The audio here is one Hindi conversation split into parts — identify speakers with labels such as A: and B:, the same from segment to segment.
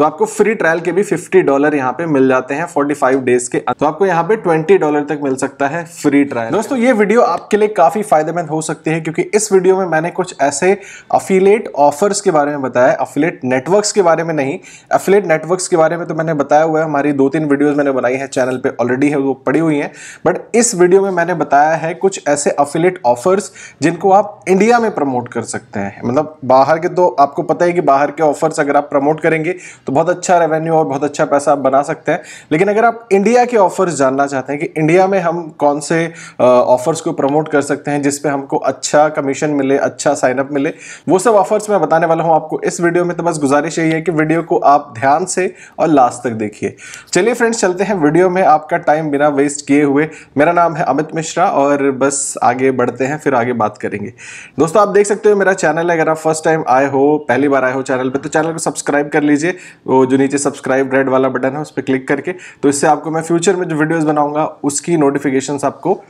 A: तो आपको फ्री ट्रायल के भी 50 डॉलर यहाँ पे मिल जाते हैं 45 डेज के तो आपको यहाँ पे 20 डॉलर तक मिल सकता है फ्री ट्रायल दोस्तों ये वीडियो आपके लिए काफ़ी फायदेमंद हो सकती है क्योंकि इस वीडियो में मैंने कुछ ऐसे अफिलेट ऑफर्स के बारे में बताया अफिलेट नेटवर्क्स के बारे में नहीं अफिलेट नेटवर्क के बारे में तो मैंने बताया हुआ है हमारी दो तीन वीडियोज़ मैंने बनाई है चैनल पर ऑलरेडी है वो पड़ी हुई है बट इस वीडियो में मैंने बताया है कुछ ऐसे अफिलेट ऑफर्स जिनको आप इंडिया में प्रमोट कर सकते हैं मतलब बाहर के तो आपको पता है कि बाहर के ऑफर्स अगर आप प्रमोट करेंगे तो तो बहुत अच्छा रेवेन्यू और बहुत अच्छा पैसा आप बना सकते हैं लेकिन अगर आप इंडिया के ऑफर्स जानना चाहते हैं कि इंडिया में हम कौन से ऑफर्स को प्रमोट कर सकते हैं जिसपे हमको अच्छा कमीशन मिले अच्छा साइनअप मिले वो सब ऑफर्स मैं बताने वाला हूँ आपको इस वीडियो में तो बस गुजारिश यही है कि वीडियो को आप ध्यान से और लास्ट तक देखिए चलिए फ्रेंड्स चलते हैं वीडियो में आपका टाइम बिना वेस्ट किए हुए मेरा नाम है अमित मिश्रा और बस आगे बढ़ते हैं फिर आगे बात करेंगे दोस्तों आप देख सकते हो मेरा चैनल है अगर आप फर्स्ट टाइम आए हो पहली बार आए हो चैनल पर तो चैनल को सब्सक्राइब कर लीजिए वो जो नीचे सब्सक्राइब रेड वाला बटन है उस पर क्लिक करके तो इससे आपको मैं फ्यूचर में जो वीडियोज़ बनाऊँगा उसकी नोटिफिकेशन आपको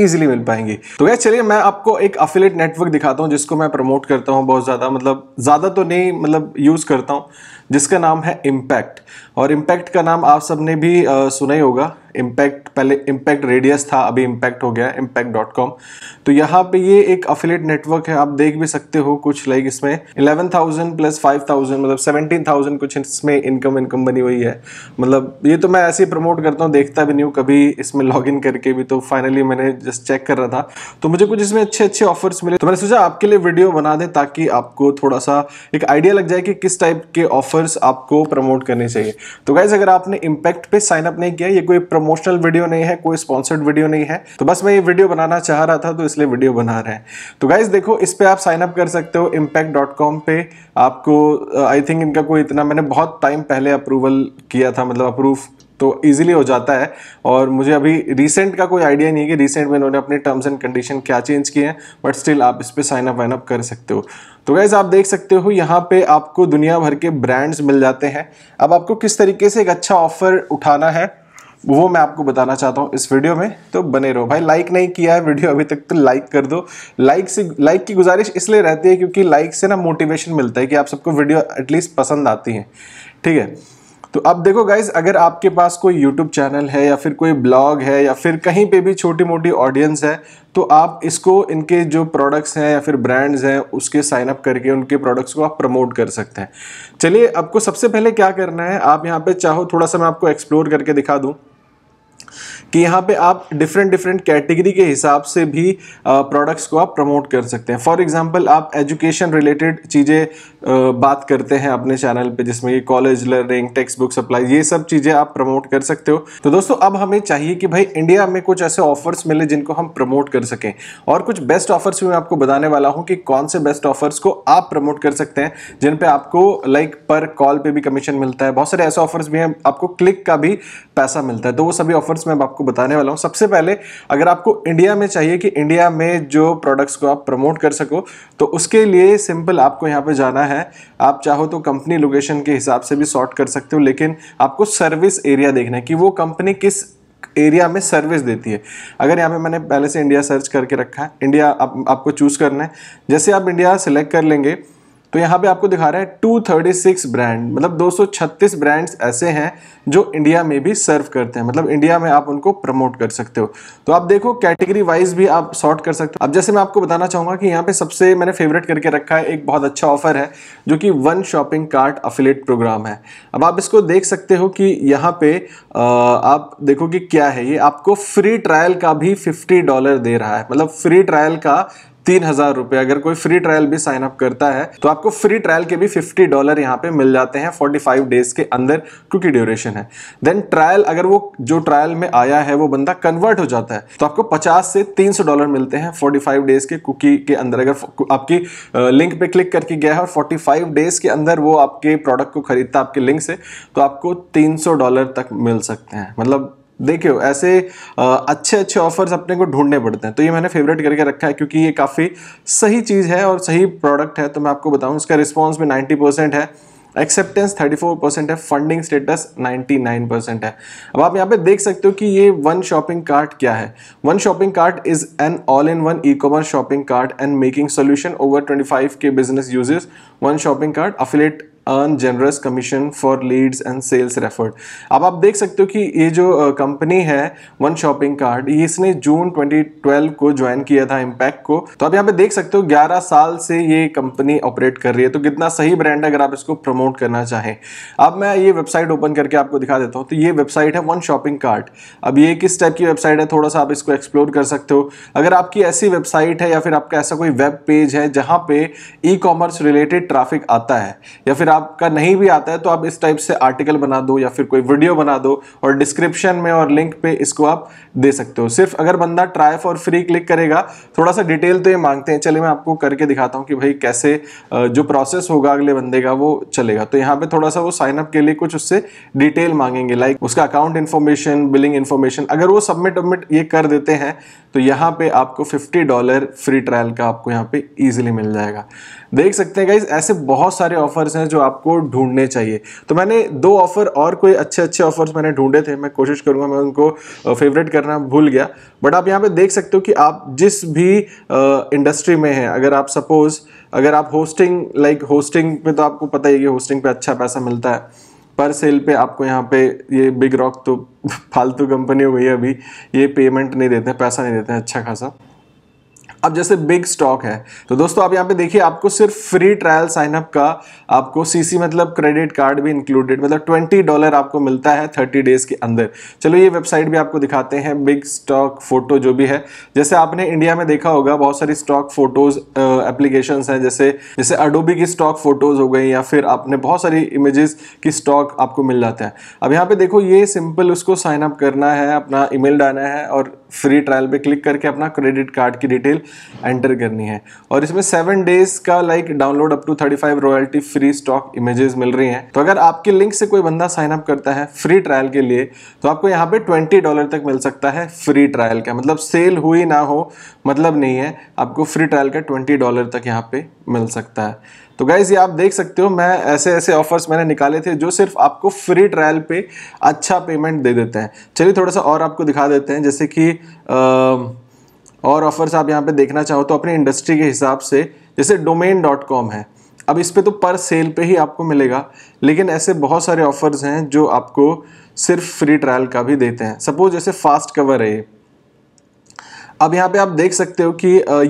A: ईजिली मिल पाएंगी तो वैसे चलिए मैं आपको एक अफिलेट नेटवर्क दिखाता हूँ जिसको मैं प्रमोट करता हूँ बहुत ज़्यादा मतलब ज़्यादा तो नहीं मतलब यूज़ करता हूँ जिसका नाम है इम्पैक्ट और इम्पैक्ट का नाम आप सब ने भी सुना ही होगा इम्पैक्ट पहले इम्पैक्ट रेडियस था अभी इम्पैक्ट हो गया इम्पैक्ट डॉट कॉम तो यहाँ पे ये एक अफिलेट नेटवर्क है आप देख भी सकते हो कुछ लाइक इसमें eleven thousand plus five thousand मतलब सेवनटीन थाउजेंड कुछ इसमें इनकम इनकम बनी हुई है मतलब ये तो मैं ऐसे ही प्रमोट करता हूँ देखता भी नहीं हूँ कभी इसमें लॉग इन करके भी तो फाइनली मैंने जस्ट चेक कर रहा था तो मुझे कुछ इसमें अच्छे अच्छे ऑफर्स मिले तो मैंने सोचा आपके लिए वीडियो बना दें ताकि आपको थोड़ा सा एक आइडिया लग जाए कि किस टाइप के ऑफर्स आपको प्रमोट करने चाहिए तो गाइज अगर आपने इम्पैक्ट पे साइन अप नहीं किया ये कोई प्रमोट प्रमोशनल वीडियो नहीं है कोई स्पॉन्सर्ड वीडियो नहीं है तो बस मैं ये वीडियो बनाना चाह रहा था तो इसलिए वीडियो बना रहे हैं तो गाइज देखो इस पर आप साइनअप कर सकते हो इम्पैक्ट डॉट कॉम पे आपको आई uh, थिंक इनका कोई इतना मैंने बहुत टाइम पहले अप्रूवल किया था मतलब अप्रूव तो इजीली हो जाता है और मुझे अभी रिसेंट का कोई आइडिया नहीं है कि रिसेंट में इन्होंने अपने टर्म्स एंड कंडीशन क्या चेंज किए हैं बट स्टिल आप इस पर साइनअप वाइनअप कर सकते हो तो गैज़ आप देख सकते हो यहाँ पे आपको दुनिया भर के ब्रांड्स मिल जाते हैं अब आपको किस तरीके से एक अच्छा ऑफर उठाना है वो मैं आपको बताना चाहता हूँ इस वीडियो में तो बने रहो भाई लाइक नहीं किया है वीडियो अभी तक तो लाइक कर दो लाइक से लाइक की गुजारिश इसलिए रहती है क्योंकि लाइक से ना मोटिवेशन मिलता है कि आप सबको वीडियो एटलीस्ट पसंद आती है ठीक है तो अब देखो गाइज अगर आपके पास कोई यूट्यूब चैनल है या फिर कोई ब्लॉग है या फिर कहीं पे भी छोटी मोटी ऑडियंस है तो आप इसको इनके जो प्रोडक्ट्स हैं या फिर ब्रांड्स हैं उसके साइन अप करके उनके प्रोडक्ट्स को आप प्रमोट कर सकते हैं चलिए आपको सबसे पहले क्या करना है आप यहाँ पे चाहो थोड़ा सा मैं आपको एक्सप्लोर करके दिखा दूँ कि यहाँ पे आप डिफरेंट डिफरेंट कैटेगरी के हिसाब से भी प्रोडक्ट्स को आप प्रमोट कर सकते हैं फॉर एग्जांपल आप एजुकेशन रिलेटेड चीज़ें बात करते हैं अपने चैनल पे जिसमें कि college learning text book supply ये सब चीज़ें आप प्रमोट कर सकते हो तो दोस्तों अब हमें चाहिए कि भाई इंडिया में कुछ ऐसे ऑफर्स मिले जिनको हम प्रमोट कर सकें और कुछ बेस्ट ऑफर्स भी मैं आपको बताने वाला हूँ कि कौन से बेस्ट ऑफर्स को आप प्रमोट कर सकते हैं जिन पर आपको लाइक पर कॉल पर भी कमीशन मिलता है बहुत सारे ऐसे ऑफर्स भी हैं आपको क्लिक का भी पैसा मिलता है तो वो सभी ऑफर्स मैं आपको आपको बताने वाला हूँ सबसे पहले अगर आपको इंडिया में चाहिए कि इंडिया में जो प्रोडक्ट्स को आप प्रमोट कर सको तो उसके लिए सिंपल आपको यहाँ पर जाना है आप चाहो तो कंपनी लोकेशन के हिसाब से भी सॉर्ट कर सकते हो लेकिन आपको सर्विस एरिया देखना है कि वो कंपनी किस एरिया में सर्विस देती है अगर यहाँ पे मैंने पहले से इंडिया सर्च करके रखा है इंडिया आप, आपको चूज़ करना है जैसे आप इंडिया सेलेक्ट कर लेंगे तो यहाँ पे आपको दिखा रहे हैं 236 ब्रांड मतलब 236 ब्रांड्स ऐसे हैं जो इंडिया में भी सर्व करते हैं मतलब इंडिया में आप उनको प्रमोट कर सकते हो तो आप देखो कैटेगरी वाइज भी आप सॉर्ट कर सकते हो अब जैसे मैं आपको बताना चाहूंगा कि यहाँ पे सबसे मैंने फेवरेट करके रखा है एक बहुत अच्छा ऑफर है जो कि one shopping cart affiliate program है अब आप इसको देख सकते हो कि यहाँ पे आप देखो कि क्या है ये आपको फ्री ट्रायल का भी फिफ्टी डॉलर दे रहा है मतलब फ्री ट्रायल का तीन हजार रुपये अगर कोई फ्री ट्रायल भी साइन अप करता है तो आपको फ्री ट्रायल के भी फिफ्टी डॉलर यहाँ पे मिल जाते हैं फोर्टी फाइव डेज के अंदर क्योंकि ड्यूरेशन है देन ट्रायल अगर वो जो ट्रायल में आया है वो बंदा कन्वर्ट हो जाता है तो आपको पचास से तीन सौ डॉलर मिलते हैं फोर्टी फाइव डेज के कुकी के अंदर अगर आपकी लिंक पे क्लिक करके गया है और फोर्टी फाइव डेज के अंदर वो आपके प्रोडक्ट को खरीदता है आपके लिंक से तो आपको तीन सौ डॉलर तक मिल सकते हैं मतलब देखियो ऐसे अच्छे अच्छे ऑफर्स अपने को ढूंढने पड़ते हैं तो ये मैंने फेवरेट करके रखा है क्योंकि ये काफ़ी सही चीज़ है और सही प्रोडक्ट है तो मैं आपको बताऊँ इसका रिस्पॉन्स भी नाइन्टी परसेंट है एक्सेप्टेंस 34 परसेंट है फंडिंग स्टेटस 99 परसेंट है अब आप यहाँ पे देख सकते हो कि ये वन शॉपिंग कार्ट क्या है one shopping cart is an all in one e commerce shopping cart and making solution over 25 के business uses one shopping cart affiliate earn generous commission for leads and sales referred अब आप देख सकते हो कि ये जो कंपनी है वन शॉपिंग कार्ड ये इसने जून 2012 को ज्वाइन किया था इम्पैक्ट को तो आप यहाँ पे देख सकते हो 11 साल से ये कंपनी ऑपरेट कर रही है तो कितना सही ब्रांड अगर आप इसको प्रमोट करना चाहें अब मैं ये वेबसाइट ओपन करके आपको दिखा देता हूँ तो ये वेबसाइट है वन शॉपिंग कार्ट अब ये किस टाइप की वेबसाइट है थोड़ा सा आप इसको एक्सप्लोर कर सकते हो अगर आपकी ऐसी वेबसाइट है या फिर आपका ऐसा कोई वेब पेज है जहाँ पे ई कॉमर्स रिलेटेड ट्राफिक आता है या फिर आपका नहीं भी आता है तो आप इस टाइप से आर्टिकल बना दो या फिर कोई वीडियो बना दो और डिस्क्रिप्शन में और लिंक पे इसको आप दे सकते हो सिर्फ अगर बंदा ट्राई फॉर फ्री क्लिक करेगा थोड़ा सा डिटेल तो ये मांगते हैं चलिए मैं आपको करके दिखाता हूँ कि भाई कैसे जो प्रोसेस होगा अगले बंदे का वो चलेगा तो यहाँ पर थोड़ा सा वो साइनअप के लिए कुछ उससे डिटेल मांगेंगे लाइक उसका अकाउंट इन्फॉर्मेशन बिलिंग इन्फॉर्मेशन अगर वो सबमिट वबमिट ये कर देते हैं तो यहाँ पे आपको 50 डॉलर फ्री ट्रायल का आपको यहाँ पे ईजिली मिल जाएगा देख सकते हैं गाइज ऐसे बहुत सारे ऑफर्स हैं जो आपको ढूंढने चाहिए तो मैंने दो ऑफ़र और कोई अच्छे अच्छे ऑफर्स मैंने ढूंढे थे मैं कोशिश करूँगा मैं उनको फेवरेट करना भूल गया बट आप यहाँ पर देख सकते हो कि आप जिस भी इंडस्ट्री में हैं अगर आप सपोज़ अगर आप होस्टिंग लाइक होस्टिंग पे तो आपको पता ही है कि होस्टिंग पे अच्छा पैसा मिलता है पर सेल पे आपको यहाँ पे ये बिग रॉक तो फालतू कंपनी हो गई है अभी ये पेमेंट नहीं देते हैं पैसा नहीं देते हैं अच्छा खासा अब जैसे बिग स्टॉक है तो दोस्तों आप यहाँ पे देखिए आपको सिर्फ फ्री ट्रायल साइनअप का आपको सीसी मतलब क्रेडिट कार्ड भी इंक्लूडेड मतलब ट्वेंटी डॉलर आपको मिलता है थर्टी डेज़ के अंदर चलो ये वेबसाइट भी आपको दिखाते हैं बिग स्टॉक फोटो जो भी है जैसे आपने इंडिया में देखा होगा बहुत सारी स्टॉक फोटोज़ एप्लीकेशन है जैसे जैसे अडोबी की स्टॉक फोटोज़ हो गई या फिर आपने बहुत सारी इमेजेस की स्टॉक आपको मिल जाता है अब यहाँ पे देखो ये सिंपल उसको साइनअप करना है अपना ईमेल डालना है और फ्री ट्रायल पे क्लिक करके अपना क्रेडिट कार्ड की डिटेल एंटर करनी है और इसमें सेवन डेज का like download up to thirty five royalty free stock images मिल रही हैं तो अगर आपके लिंक से कोई बंदा साइन अप करता है फ्री ट्रायल के लिए तो आपको यहाँ पे ट्वेंटी डॉलर तक मिल सकता है फ्री ट्रायल का मतलब सेल हुई ना हो मतलब नहीं है आपको फ्री ट्रायल का ट्वेंटी डॉलर तक यहाँ पे मिल सकता है तो गाइज़ ये आप देख सकते हो मैं ऐसे ऐसे ऑफर्स मैंने निकाले थे जो सिर्फ आपको फ्री ट्रायल पे अच्छा पेमेंट दे देते हैं चलिए थोड़ा सा और आपको दिखा देते हैं जैसे कि और ऑफर्स आप यहाँ पे देखना चाहो तो अपनी इंडस्ट्री के हिसाब से जैसे डोमेन डॉट कॉम है अब इस पर तो पर सेल पे ही आपको मिलेगा लेकिन ऐसे बहुत सारे ऑफर्स हैं जो आपको सिर्फ फ्री ट्रायल का भी देते हैं सपोज जैसे फास्ट कवर है ये अब यहाँ पे आप देख सकते हो कि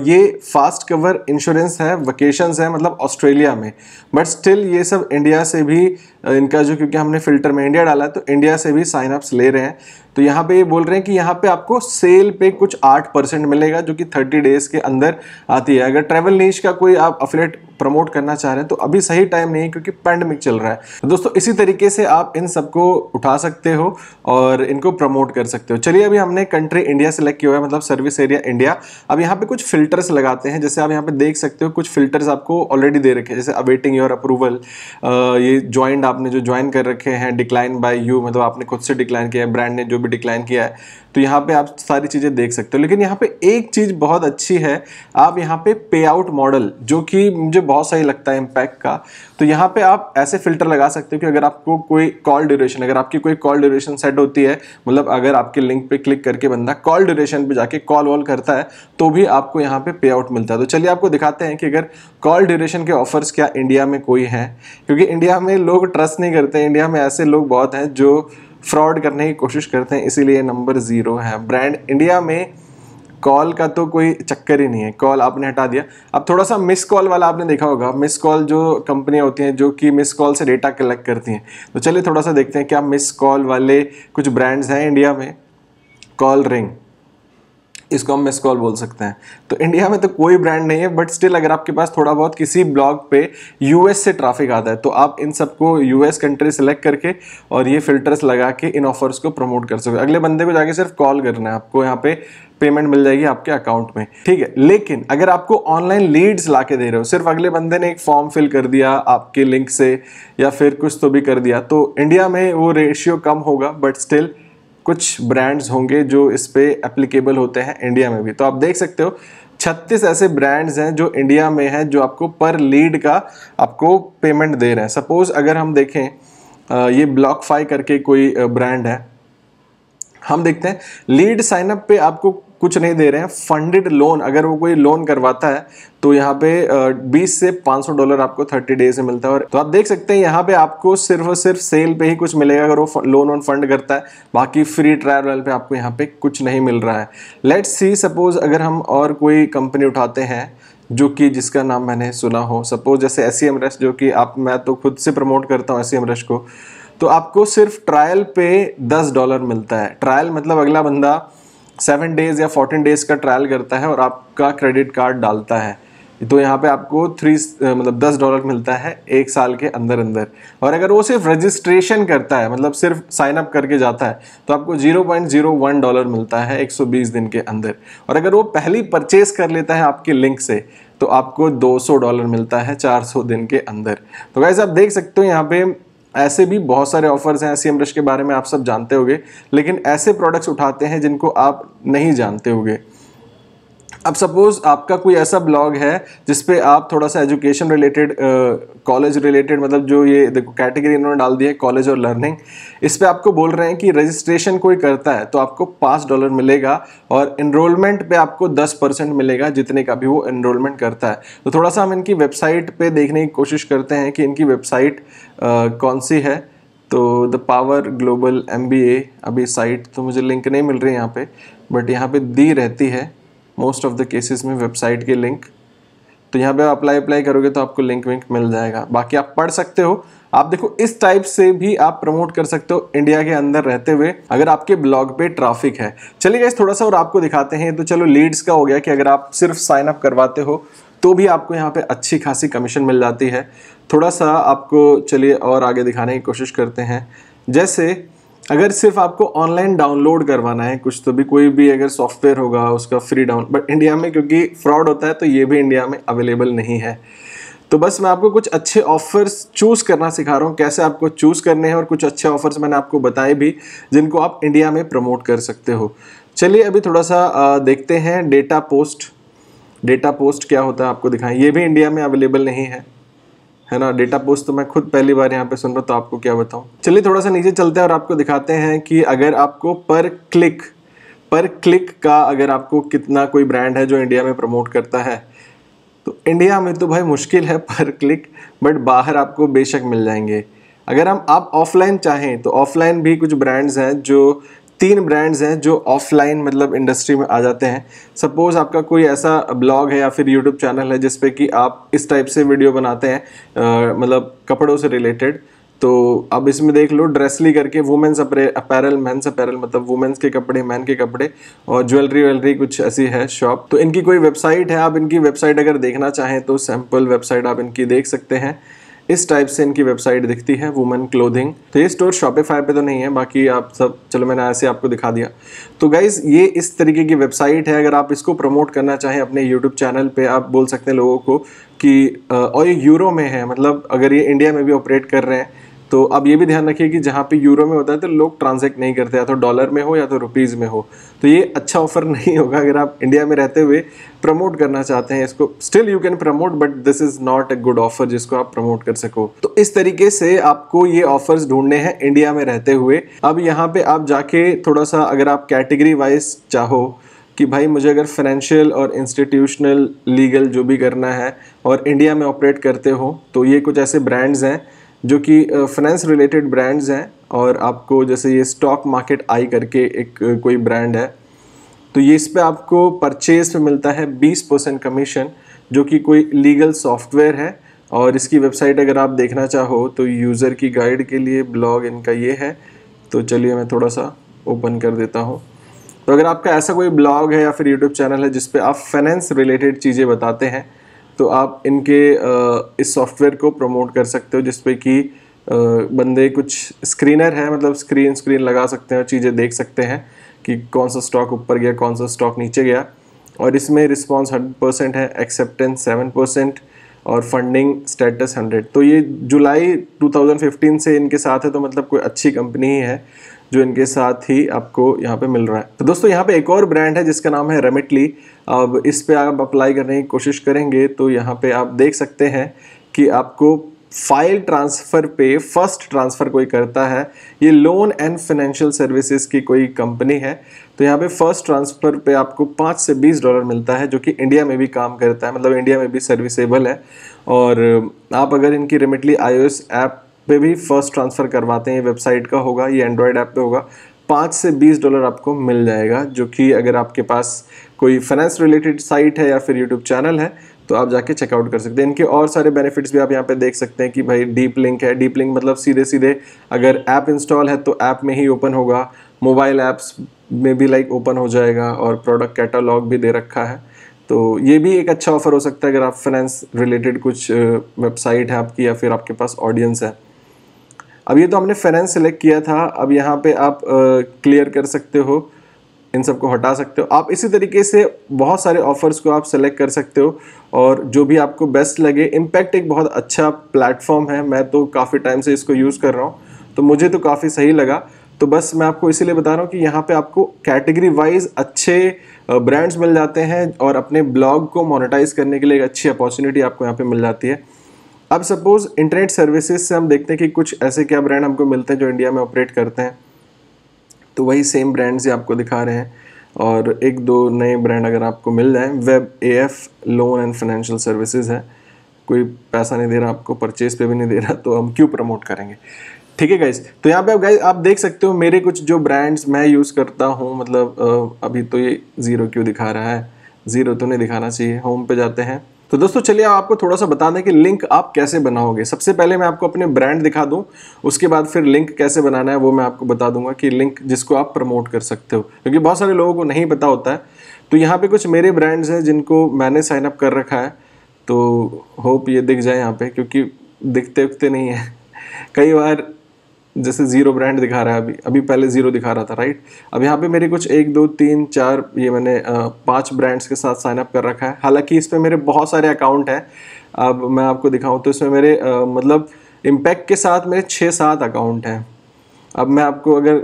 A: ये फास्ट कवर इंश्योरेंस है वेकेशंस है मतलब ऑस्ट्रेलिया में बट स्टिल ये सब इंडिया से भी इनका जो क्योंकि हमने फिल्टर में इंडिया डाला तो इंडिया से भी साइनअप्स ले रहे हैं तो यहाँ पे ये बोल रहे हैं कि यहाँ पे आपको सेल पे कुछ आठ परसेंट मिलेगा जो कि थर्टी डेज़ के अंदर आती है अगर ट्रैवल नीच का कोई आप अफिलेट प्रमोट करना चाह रहे हैं तो अभी सही टाइम नहीं है क्योंकि पैंडमिक चल रहा है तो दोस्तों इसी तरीके से आप इन सबको उठा सकते हो और इनको प्रमोट कर सकते हो चलिए अभी हमने कंट्री इंडिया सेलेक्ट किया हुआ है मतलब सर्विस एरिया इंडिया अब यहाँ पे कुछ फिल्टर्स लगाते हैं जैसे आप यहाँ पे देख सकते हो कुछ फिल्टर्स आपको ऑलरेडी दे रखे हैं जैसे अवेटिंग योर अप्रूवल ये ज्वाइंट आप आपने जो ज्वाइन कर रखे हैं डिक्लाइन बाय यू मतलब आपने खुद से डिक्लाइन किया है ब्रांड ने जो भी डिक्लाइन किया है तो यहाँ पे आप सारी चीज़ें देख सकते हो लेकिन यहाँ पे एक चीज़ बहुत अच्छी है आप यहाँ पे पे आउट मॉडल जो कि मुझे बहुत सही लगता है इम्पैक्ट का तो यहाँ पे आप ऐसे फिल्टर लगा सकते हो कि अगर आपको कोई कॉल ड्यूरेशन अगर आपकी कोई कॉल ड्यूरेशन सेट होती है मतलब अगर आपके लिंक पे क्लिक करके बंदा कॉल ड्यूरेशन पे जाके कॉल वॉल करता है तो भी आपको यहाँ पे पे आउट मिलता है तो चलिए आपको दिखाते हैं कि अगर कॉल ड्यूरेशन के ऑफर्स क्या इंडिया में कोई हैं क्योंकि इंडिया में लोग ट्रस्ट नहीं करते इंडिया में ऐसे लोग बहुत हैं जो फ्रॉड करने की कोशिश करते हैं इसीलिए नंबर ज़ीरो है ब्रांड इंडिया में कॉल का तो कोई चक्कर ही नहीं है कॉल आपने हटा दिया अब थोड़ा सा मिस कॉल वाला आपने देखा होगा मिस कॉल जो कंपनियां होती हैं जो कि मिस कॉल से डेटा कलेक्ट करती हैं तो चलिए थोड़ा सा देखते हैं क्या मिस कॉल वाले कुछ ब्रांड्स हैं इंडिया में कॉल रिंग इसको हम मिस कॉल बोल सकते हैं तो इंडिया में तो कोई ब्रांड नहीं है बट स्टिल अगर आपके पास थोड़ा बहुत किसी ब्लॉग पे यूएस से ट्रैफिक आता है तो आप इन सबको यूएस कंट्री सेलेक्ट करके और ये फिल्टर्स लगा के इन ऑफर्स को प्रमोट कर सकते हो अगले बंदे को जाके सिर्फ कॉल करना है आपको यहाँ पे पेमेंट मिल जाएगी आपके अकाउंट में ठीक है लेकिन अगर आपको ऑनलाइन लीड्स ला के दे रहे हो सिर्फ अगले बंदे ने एक फॉर्म फिल कर दिया आपके लिंक से या फिर कुछ तो भी कर दिया तो इंडिया में वो रेशियो कम होगा बट स्टिल कुछ ब्रांड्स होंगे जो इस पर एप्लीकेबल होते हैं इंडिया में भी तो आप देख सकते हो 36 ऐसे ब्रांड्स हैं जो इंडिया में हैं जो आपको पर लीड का आपको पेमेंट दे रहे हैं सपोज़ अगर हम देखें ये ब्लॉक फाई करके कोई ब्रांड है हम देखते हैं लीड साइनअप पे आपको कुछ नहीं दे रहे हैं फंडेड लोन अगर वो कोई लोन करवाता है तो यहाँ पे 20 से 500 डॉलर आपको 30 डेज में मिलता है और तो आप देख सकते हैं यहाँ पे आपको सिर्फ और सिर्फ सेल पे ही कुछ मिलेगा अगर वो लोन ऑन फंड करता है बाकी फ्री ट्रायल पे आपको यहाँ पे कुछ नहीं मिल रहा है लेट्स सी सपोज अगर हम और कोई कंपनी उठाते हैं जो कि जिसका नाम मैंने सुना हो सपोज जैसे एस सी e जो कि आप मैं तो खुद से प्रमोट करता हूँ एस सी e को तो आपको सिर्फ ट्रायल पे दस डॉलर मिलता है ट्रायल मतलब अगला बंदा सेवन डेज़ या फोर्टीन डेज़ का ट्रायल करता है और आपका क्रेडिट कार्ड डालता है तो यहाँ पे आपको थ्री मतलब दस डॉलर मिलता है एक साल के अंदर अंदर और अगर वो सिर्फ रजिस्ट्रेशन करता है मतलब सिर्फ साइन अप करके जाता है तो आपको zero point zero one dollar मिलता है एक सौ बीस दिन के अंदर और अगर वो पहली परचेज कर लेता है आपके लिंक से तो आपको दो सौ डॉलर मिलता है चार सौ दिन के अंदर तो वैसे आप देख सकते हो यहाँ पे ऐसे भी बहुत सारे ऑफर्स हैं सी एम e के बारे में आप सब जानते होंगे लेकिन ऐसे प्रोडक्ट्स उठाते हैं जिनको आप नहीं जानते होंगे अब सपोज़ आपका कोई ऐसा ब्लॉग है जिस पे आप थोड़ा सा एजुकेशन रिलेटेड कॉलेज रिलेटेड मतलब जो ये देखो कैटेगरी इन्होंने डाल दी है कॉलेज और लर्निंग इस पर आपको बोल रहे हैं कि रजिस्ट्रेशन कोई करता है तो आपको पाँच डॉलर मिलेगा और इनरोलमेंट पे आपको दस परसेंट मिलेगा जितने का भी वो इनरोलमेंट करता है तो थोड़ा सा हम इनकी वेबसाइट पर देखने की कोशिश करते हैं कि इनकी वेबसाइट कौन सी है तो द पावर ग्लोबल एम अभी साइट तो मुझे लिंक नहीं मिल रही यहाँ पर बट यहाँ पर दी रहती है मोस्ट ऑफ द केसेस में वेबसाइट के लिंक तो यहाँ पे आप अप्लाई अप्लाई करोगे तो आपको लिंक विंक मिल जाएगा बाकी आप पढ़ सकते हो आप देखो इस टाइप से भी आप प्रमोट कर सकते हो इंडिया के अंदर रहते हुए अगर आपके ब्लॉग पे ट्रैफिक है चलिए गाइस थोड़ा सा और आपको दिखाते हैं तो चलो लीड्स का हो गया कि अगर आप सिर्फ साइन अप करवाते हो तो भी आपको यहाँ पे अच्छी खासी कमीशन मिल जाती है थोड़ा सा आपको चलिए और आगे दिखाने की कोशिश करते हैं जैसे अगर सिर्फ आपको ऑनलाइन डाउनलोड करवाना है कुछ तो भी कोई भी अगर सॉफ्टवेयर होगा उसका फ्री डाउन बट इंडिया में क्योंकि फ्रॉड होता है तो ये भी इंडिया में अवेलेबल नहीं है तो बस मैं आपको कुछ अच्छे ऑफ़र्स चूज़ करना सिखा रहा हूँ कैसे आपको चूज़ करने हैं और कुछ अच्छे ऑफ़र्स मैंने आपको बताए भी जिनको आप इंडिया में प्रमोट कर सकते हो चलिए अभी थोड़ा सा देखते हैं डेटा पोस्ट डेटा पोस्ट क्या होता है आपको दिखाएं ये भी इंडिया में अवेलेबल नहीं है है ना डेटा पोस्ट तो मैं खुद पहली बार यहाँ पे सुन रहा हूँ तो आपको क्या बताऊँ चलिए थोड़ा सा नीचे चलते हैं और आपको दिखाते हैं कि अगर आपको पर क्लिक पर क्लिक का अगर आपको कितना कोई ब्रांड है जो इंडिया में प्रमोट करता है तो इंडिया में तो भाई मुश्किल है पर क्लिक बट बाहर आपको बेशक मिल जाएंगे अगर हम आप ऑफलाइन चाहें तो ऑफलाइन भी कुछ ब्रांड्स हैं जो तीन ब्रांड्स हैं जो ऑफलाइन मतलब इंडस्ट्री में आ जाते हैं सपोज़ आपका कोई ऐसा ब्लॉग है या फिर यूट्यूब चैनल है जिसपे कि आप इस टाइप से वीडियो बनाते हैं मतलब कपड़ों से रिलेटेड तो अब इसमें देख लो ड्रेसली करके वुमेंस अपैरल मैंस अपैरल मतलब वुमेंस के कपड़े मैन के कपड़े और ज्वेलरी वेलरी कुछ ऐसी है शॉप तो इनकी कोई वेबसाइट है आप इनकी वेबसाइट अगर देखना चाहें तो सैम्पल वेबसाइट आप इनकी देख सकते हैं इस टाइप से इनकी वेबसाइट दिखती है वुमेन क्लोथिंग तो ये स्टोर शॉपिफाई पे तो नहीं है बाकी आप सब चलो मैंने ऐसे आपको दिखा दिया तो गाइज़ ये इस तरीके की वेबसाइट है अगर आप इसको प्रमोट करना चाहें अपने यूट्यूब चैनल पे आप बोल सकते हैं लोगों को कि और ये यूरो में है मतलब अगर ये इंडिया में भी ऑपरेट कर रहे हैं तो अब ये भी ध्यान रखिए कि जहाँ पे यूरो में होता है तो लोग ट्रांजेक्ट नहीं करते या तो डॉलर में हो या तो रुपीज़ में हो तो ये अच्छा ऑफर नहीं होगा अगर आप इंडिया में रहते हुए प्रमोट करना चाहते हैं इसको still you can promote but this is not a good offer जिसको आप प्रमोट कर सको तो इस तरीके से आपको ये ऑफर्स ढूंढने हैं इंडिया में रहते हुए अब यहाँ पर आप जाके थोड़ा सा अगर आप कैटेगरी वाइज चाहो कि भाई मुझे अगर फाइनेंशियल और इंस्टीट्यूशनल लीगल जो भी करना है और इंडिया में ऑपरेट करते हो तो ये कुछ ऐसे ब्रांड्स हैं जो कि फाइनेंस रिलेटेड ब्रांड्स हैं और आपको जैसे ये स्टॉक मार्केट आई करके एक कोई ब्रांड है तो ये इस पर आपको परचेज पे मिलता है 20 परसेंट कमीशन जो कि कोई लीगल सॉफ्टवेयर है और इसकी वेबसाइट अगर आप देखना चाहो तो यूज़र की गाइड के लिए ब्लॉग इनका ये है तो चलिए मैं थोड़ा सा ओपन कर देता हूँ तो अगर आपका ऐसा कोई ब्लॉग है या फिर यूट्यूब चैनल है जिसपे आप फाइनेंस रिलेटेड चीज़ें बताते हैं तो आप इनके इस सॉफ्टवेयर को प्रमोट कर सकते हो जिसपे कि बंदे कुछ स्क्रीनर है मतलब स्क्रीन स्क्रीन लगा सकते हैं चीज़ें देख सकते हैं कि कौन सा स्टॉक ऊपर गया कौन सा स्टॉक नीचे गया और इसमें रिस्पॉन्स हंड्रेड परसेंट है एक्सेप्टेंस सेवन परसेंट और फंडिंग स्टेटस हंड्रेड तो ये जुलाई 2015 से इनके साथ है तो मतलब कोई अच्छी कंपनी ही है जो इनके साथ ही आपको यहाँ पे मिल रहा है तो दोस्तों यहाँ पे एक और ब्रांड है जिसका नाम है रेमिटली अब इस पर आप अप्लाई करने की कोशिश करेंगे तो यहाँ पे आप देख सकते हैं कि आपको फाइल ट्रांसफ़र पे फर्स्ट ट्रांसफ़र कोई करता है ये लोन एंड फाइनेंशियल सर्विसेज की कोई कंपनी है तो यहाँ पे फर्स्ट ट्रांसफ़र पे आपको पाँच से बीस डॉलर मिलता है जो कि इंडिया में भी काम करता है मतलब इंडिया में भी सर्विसेबल है और आप अगर इनकी रिमिटली आई ऐप पे भी फर्स्ट ट्रांसफ़र करवाते हैं वेबसाइट का होगा ये एंड्रॉयड ऐप पे होगा पाँच से बीस डॉलर आपको मिल जाएगा जो कि अगर आपके पास कोई फाइनेंस रिलेटेड साइट है या फिर यूट्यूब चैनल है तो आप जाके चेकआउट कर सकते हैं इनके और सारे बेनिफिट्स भी आप यहाँ पे देख सकते हैं कि भाई डीप लिंक है डीप लिंक मतलब सीधे सीधे अगर ऐप इंस्टॉल है तो ऐप में ही ओपन होगा मोबाइल ऐप्स में भी लाइक ओपन हो जाएगा और प्रोडक्ट कैटालॉग भी दे रखा है तो ये भी एक अच्छा ऑफर हो सकता है अगर आप फाइनेंस रिलेटेड कुछ वेबसाइट है आपकी या फिर आपके पास ऑडियंस है अब ये तो हमने फेरेंस सेलेक्ट किया था अब यहाँ पे आप क्लियर कर सकते हो इन सब को हटा सकते हो आप इसी तरीके से बहुत सारे ऑफर्स को आप सेलेक्ट कर सकते हो और जो भी आपको बेस्ट लगे इम्पैक्ट एक बहुत अच्छा प्लेटफॉर्म है मैं तो काफ़ी टाइम से इसको यूज़ कर रहा हूँ तो मुझे तो काफ़ी सही लगा तो बस मैं आपको इसीलिए बता रहा हूँ कि यहाँ पे आपको कैटेगरी वाइज अच्छे ब्रांड्स मिल जाते हैं और अपने ब्लॉग को मोनेटाइज करने के लिए एक अच्छी अपॉर्चुनिटी आपको यहाँ पे मिल जाती है अब सपोज इंटरनेट सर्विसेज से हम देखते हैं कि कुछ ऐसे क्या ब्रांड हमको मिलते हैं जो इंडिया में ऑपरेट करते हैं तो वही सेम ब्रांड्स ही आपको दिखा रहे हैं और एक दो नए ब्रांड अगर आपको मिल जाए web A F loan and financial services है कोई पैसा नहीं दे रहा आपको परचेज पे भी नहीं दे रहा तो हम क्यों प्रमोट करेंगे ठीक है गाइज तो यहाँ पे आप गाइज आप देख सकते हो मेरे कुछ जो ब्रांड्स मैं यूज़ करता हूँ मतलब अभी तो ये ज़ीरो क्यों दिखा रहा है ज़ीरो तो नहीं दिखाना चाहिए होम पे जाते हैं तो दोस्तों चलिए आपको थोड़ा सा बता दें कि लिंक आप कैसे बनाओगे सबसे पहले मैं आपको अपने ब्रांड दिखा दूं उसके बाद फिर लिंक कैसे बनाना है वो मैं आपको बता दूंगा कि लिंक जिसको आप प्रमोट कर सकते हो क्योंकि बहुत सारे लोगों को नहीं पता होता है तो यहाँ पे कुछ मेरे ब्रांड्स हैं जिनको मैंने साइनअप कर रखा है तो होप ये दिख जाए यहाँ पर क्योंकि दिखते उखते नहीं है कई बार जैसे ज़ीरो ब्रांड दिखा रहा है अभी अभी पहले ज़ीरो दिखा रहा था राइट अब यहाँ पे मेरे कुछ एक दो तीन चार ये मैंने पांच ब्रांड्स के साथ साइन अप कर रखा है हालांकि इस पर मेरे बहुत सारे अकाउंट हैं अब मैं आपको दिखाऊँ तो इसमें मेरे आ, मतलब इम्पैक्ट के साथ मेरे छः सात अकाउंट हैं अब मैं आपको अगर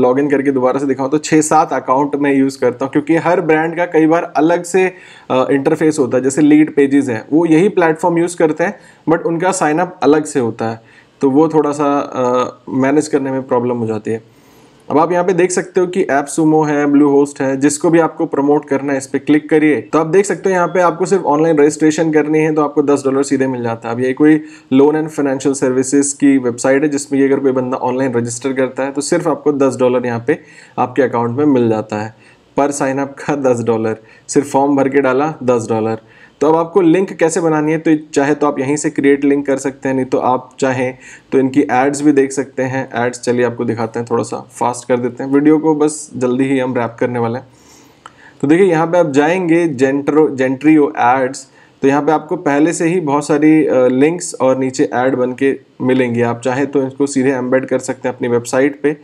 A: लॉग इन करके दोबारा से दिखाऊं तो छः सात अकाउंट मैं यूज़ करता हूं क्योंकि हर ब्रांड का कई बार अलग से इंटरफेस होता है जैसे लीड पेजेस हैं वो यही प्लेटफॉर्म यूज़ करते हैं बट उनका साइनअप अलग से होता है तो वो थोड़ा सा मैनेज करने में प्रॉब्लम हो जाती है अब आप यहाँ पे देख सकते हो कि app AppSumo Bluehost है जिसको भी आपको प्रमोट करना है इस पर क्लिक करिए तो आप देख सकते हो यहाँ पे आपको सिर्फ ऑनलाइन रजिस्ट्रेशन करनी है तो आपको दस डॉलर सीधे मिल जाता है अब ये कोई लोन एंड फाइनेंशियल सर्विसेज की वेबसाइट है जिसमें अगर कोई बंदा ऑनलाइन रजिस्टर करता है तो सिर्फ आपको दस डॉलर यहाँ पे आपके अकाउंट में मिल जाता है पर साइन अप का दस डॉलर सिर्फ फॉर्म भर के डाला दस डॉलर तो अब आपको लिंक कैसे बनानी है तो चाहे तो आप यहीं से क्रिएट लिंक कर सकते हैं नहीं तो आप चाहें तो इनकी एड्स भी देख सकते हैं एड्स चलिए आपको दिखाते हैं थोड़ा सा फास्ट कर देते हैं वीडियो को बस जल्दी ही हम रैप करने वाले हैं तो देखिए यहाँ पे आप जाएंगे जेंट्रो जेंट्रियो एड्स तो यहाँ पे आपको पहले से ही बहुत सारी लिंक्स और नीचे ऐड बन के मिलेंगे आप चाहे तो इसको सीधे एम्बेड कर सकते हैं अपनी वेबसाइट पर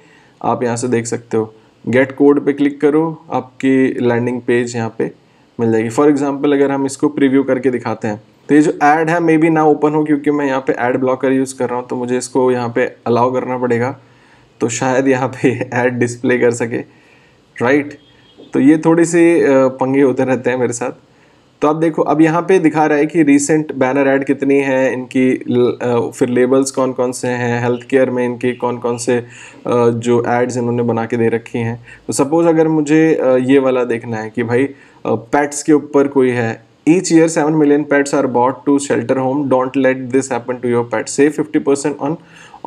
A: आप यहाँ से देख सकते हो गेट कोड पे क्लिक करो आपकी लैंडिंग पेज यहाँ पे मिल जाएगी फॉर एग्जाम्पल अगर हम इसको प्रिव्यू करके दिखाते हैं तो ये जो ऐड है मे बी ना ओपन हो क्योंकि मैं यहाँ पे ऐड ब्लॉकर यूज़ कर रहा हूँ तो मुझे इसको यहाँ पे अलाउ करना पड़ेगा तो शायद यहाँ पे ऐड डिस्प्ले कर सके राइट right? तो ये थोड़ी सी पंगे होते रहते हैं मेरे साथ तो आप देखो अब यहाँ पे दिखा रहा है कि रीसेंट बैनर ऐड कितनी है इनकी फिर लेबल्स कौन कौन से हैं हेल्थ केयर में इनके कौन कौन से जो एड्स इन्होंने बना के दे रखी हैं तो सपोज़ अगर मुझे ये वाला देखना है कि भाई पैट्स के ऊपर कोई है year seven million pets are bought to shelter home don't let this happen to your pet pet fifty percent on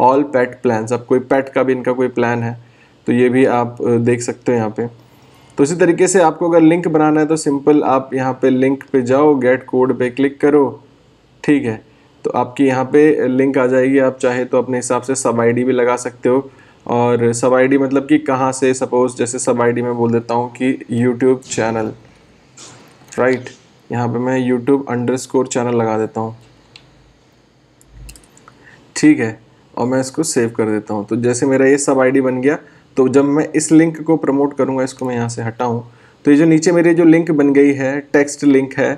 A: all pet plan अब कोई पैट का भी इनका कोई प्लान है तो ये भी आप देख सकते हो यहाँ पे तो इसी तरीके से आपको अगर लिंक बनाना है तो सिंपल आप यहाँ पे लिंक पे जाओ गेट कोड पे क्लिक करो ठीक है तो आपकी यहाँ पे लिंक आ जाएगी आप चाहे तो अपने हिसाब से सब आईडी भी लगा सकते हो और सब आईडी मतलब कि कहाँ से सपोज़ जैसे सब आईडी मैं बोल देता हूँ कि यूट्यूब चैनल राइट यहाँ पे मैं यूट्यूब अंडर स्कोर चैनल लगा देता हूँ ठीक है और मैं इसको सेव कर देता हूँ तो जैसे मेरा ये सब आईडी बन गया तो जब मैं इस लिंक को प्रमोट करूँगा इसको मैं यहाँ से हटाऊँ तो ये जो नीचे मेरे जो लिंक बन गई है टेक्स्ट लिंक है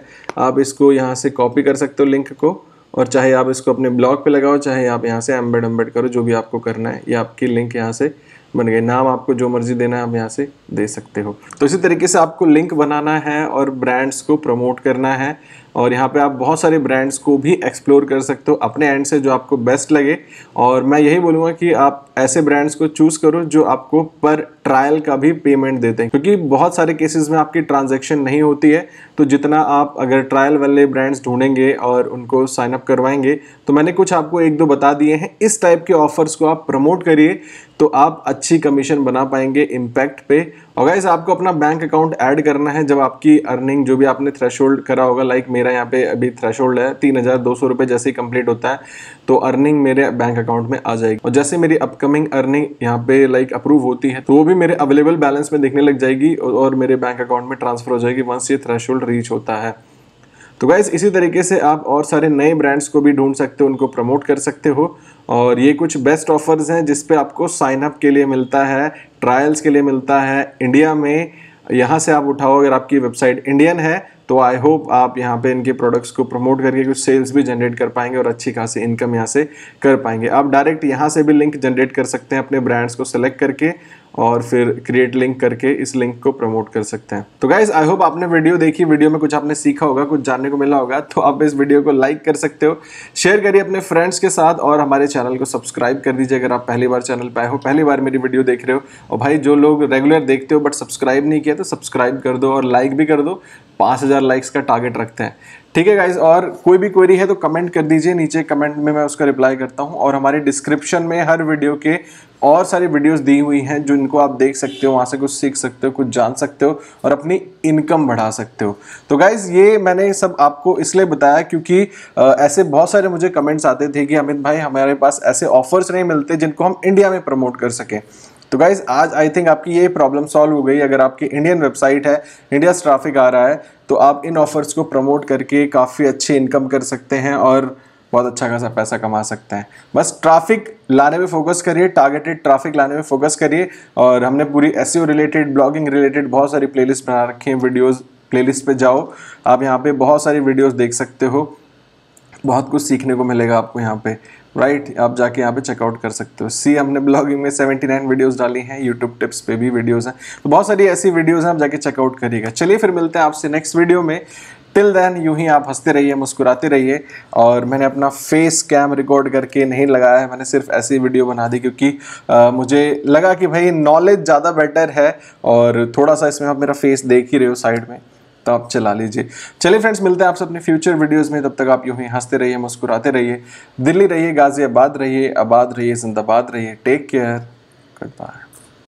A: आप इसको यहाँ से कॉपी कर सकते हो लिंक को और चाहे आप इसको अपने ब्लॉग पे लगाओ चाहे आप यहाँ से एम्बेड एम्बेड करो जो भी आपको करना है ये आपकी लिंक यहाँ से बन गई नाम आपको जो मर्जी देना है आप यहाँ से दे सकते हो तो इसी तरीके से आपको लिंक बनाना है और ब्रांड्स को प्रमोट करना है और यहाँ पे आप बहुत सारे ब्रांड्स को भी एक्सप्लोर कर सकते हो अपने एंड से जो आपको बेस्ट लगे और मैं यही बोलूँगा कि आप ऐसे ब्रांड्स को चूज़ करो जो आपको पर ट्रायल का भी पेमेंट देते हैं क्योंकि बहुत सारे केसेस में आपकी ट्रांजैक्शन नहीं होती है तो जितना आप अगर ट्रायल वाले ब्रांड्स ढूंढेंगे और उनको साइन अप करवाएंगे तो मैंने कुछ आपको एक दो बता दिए हैं इस टाइप के ऑफर्स को आप प्रमोट करिए तो आप अच्छी कमीशन बना पाएंगे इम्पैक्ट पे और गाइज आपको अपना बैंक अकाउंट ऐड करना है जब आपकी अर्निंग जो भी आपने थ्रेश करा होगा लाइक मेरा यहाँ पे अभी थ्रेश है तीन हज़ार दो सौ रुपये जैसे ही कंप्लीट होता है तो अर्निंग मेरे बैंक अकाउंट में आ जाएगी और जैसे मेरी अपकमिंग अर्निंग यहाँ पे लाइक अप्रूव होती है तो वो भी मेरे अवेलेबल बैलेंस में देखने लग जाएगी और मेरे बैंक अकाउंट में ट्रांसफर हो जाएगी वंस ये थ्रेश रीच होता है तो गाइज इसी तरीके से आप और सारे नए ब्रांड्स को भी ढूंढ सकते हो उनको प्रमोट कर सकते हो और ये कुछ बेस्ट ऑफर्स हैं जिस पे आपको साइनअप के लिए मिलता है ट्रायल्स के लिए मिलता है इंडिया में यहाँ से आप उठाओ अगर आपकी वेबसाइट इंडियन है तो आई होप आप यहाँ पे इनके प्रोडक्ट्स को प्रमोट करके कुछ सेल्स भी जनरेट कर पाएंगे और अच्छी खासी इनकम यहाँ से कर पाएंगे आप डायरेक्ट यहाँ से भी लिंक जनरेट कर सकते हैं अपने ब्रांड्स को सेलेक्ट करके और फिर क्रिएट लिंक करके इस लिंक को प्रमोट कर सकते हैं तो गाइज आई होप आपने वीडियो देखी वीडियो में कुछ आपने सीखा होगा कुछ जानने को मिला होगा तो आप इस वीडियो को लाइक कर सकते हो शेयर करिए अपने फ्रेंड्स के साथ और हमारे चैनल को सब्सक्राइब कर दीजिए अगर आप पहली बार चैनल पर आए हो पहली बार मेरी वीडियो देख रहे हो और भाई जो लोग रेगुलर देखते हो बट सब्सक्राइब नहीं किया तो सब्सक्राइब कर दो और लाइक भी कर दो पाँच लाइक्स का टारगेट रखते हैं ठीक है गाइज और कोई भी क्वेरी है तो कमेंट कर दीजिए नीचे कमेंट में मैं उसका रिप्लाई करता हूँ और हमारे डिस्क्रिप्शन में हर वीडियो के और सारी वीडियोस दी हुई हैं जिनको आप देख सकते हो वहाँ से कुछ सीख सकते हो कुछ जान सकते हो और अपनी इनकम बढ़ा सकते हो तो गाइज़ ये मैंने सब आपको इसलिए बताया क्योंकि ऐसे बहुत सारे मुझे कमेंट्स आते थे कि अमित भाई हमारे पास ऐसे ऑफर्स नहीं मिलते जिनको हम इंडिया में प्रमोट कर सकें तो गाइज आज आई थिंक आपकी ये प्रॉब्लम सॉल्व हो गई अगर आपकी इंडियन वेबसाइट है इंडिया से आ रहा है तो आप इन ऑफर्स को प्रमोट करके काफ़ी अच्छी इनकम कर सकते हैं और बहुत अच्छा खासा पैसा कमा सकते हैं बस ट्रैफिक लाने में फोकस करिए टारगेटेड ट्रैफिक लाने में फोकस करिए और हमने पूरी एस रिलेटेड ब्लॉगिंग रिलेटेड बहुत सारी प्लेलिस्ट बना रखी हैं वीडियोज़ प्लेलिस्ट पे जाओ आप यहाँ पे बहुत सारी वीडियोस देख सकते हो बहुत कुछ सीखने को मिलेगा आपको यहाँ पे राइट right, आप जाके यहाँ पे चेकआउट कर सकते हो सी हमने ब्लॉगिंग में 79 वीडियोस डाली हैं यूट्यूब टिप्स पे भी वीडियोस हैं तो बहुत सारी ऐसी वीडियोस हैं आप जाके चेकआउट करिएगा चलिए फिर मिलते हैं आपसे नेक्स्ट वीडियो में टिल देन यूं ही आप हंसते रहिए मुस्कुराते रहिए और मैंने अपना फेस कैम रिकॉर्ड करके नहीं लगाया है मैंने सिर्फ ऐसी वीडियो बना दी क्योंकि आ, मुझे लगा कि भाई नॉलेज ज़्यादा बेटर है और थोड़ा सा इसमें आप मेरा फेस देख ही रहे हो साइड में तो आप चला लीजिए चलिए फ्रेंड्स मिलते हैं आपसे अपने फ्यूचर वीडियोस में तब तक आप यूँ ही हंसते रहिए मुस्कुराते रहिए दिल्ली रहिए गाजियाबाद रहिए आबाद रहिए जिंदाबाद रहिए टेक केयर गुड बाय